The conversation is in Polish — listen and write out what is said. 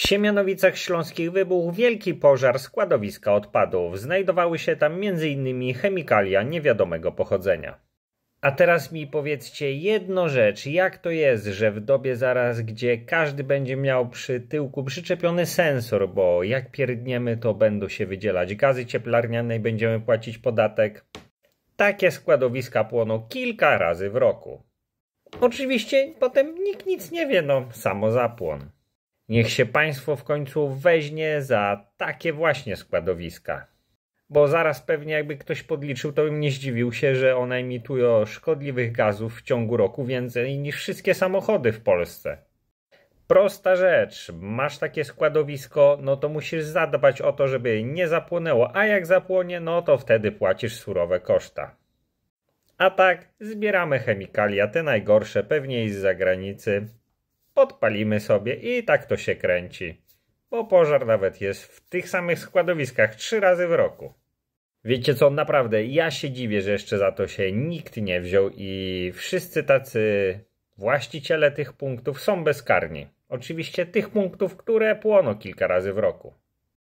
W Siemianowicach Śląskich wybuchł wielki pożar składowiska odpadów. Znajdowały się tam m.in. chemikalia niewiadomego pochodzenia. A teraz mi powiedzcie jedną rzecz, jak to jest, że w dobie zaraz, gdzie każdy będzie miał przy tyłku przyczepiony sensor, bo jak pierdniemy, to będą się wydzielać gazy cieplarniane i będziemy płacić podatek. Takie składowiska płoną kilka razy w roku. Oczywiście potem nikt nic nie wie, no samo zapłon. Niech się państwo w końcu weźmie za takie właśnie składowiska. Bo zaraz pewnie jakby ktoś podliczył, to bym nie zdziwił się, że one emitują szkodliwych gazów w ciągu roku więcej niż wszystkie samochody w Polsce. Prosta rzecz, masz takie składowisko, no to musisz zadbać o to, żeby nie zapłonęło, a jak zapłonie, no to wtedy płacisz surowe koszta. A tak, zbieramy chemikalia, te najgorsze, pewnie i z zagranicy, podpalimy sobie i tak to się kręci. Bo pożar nawet jest w tych samych składowiskach trzy razy w roku. Wiecie co, naprawdę, ja się dziwię, że jeszcze za to się nikt nie wziął i wszyscy tacy właściciele tych punktów są bezkarni. Oczywiście tych punktów, które płoną kilka razy w roku.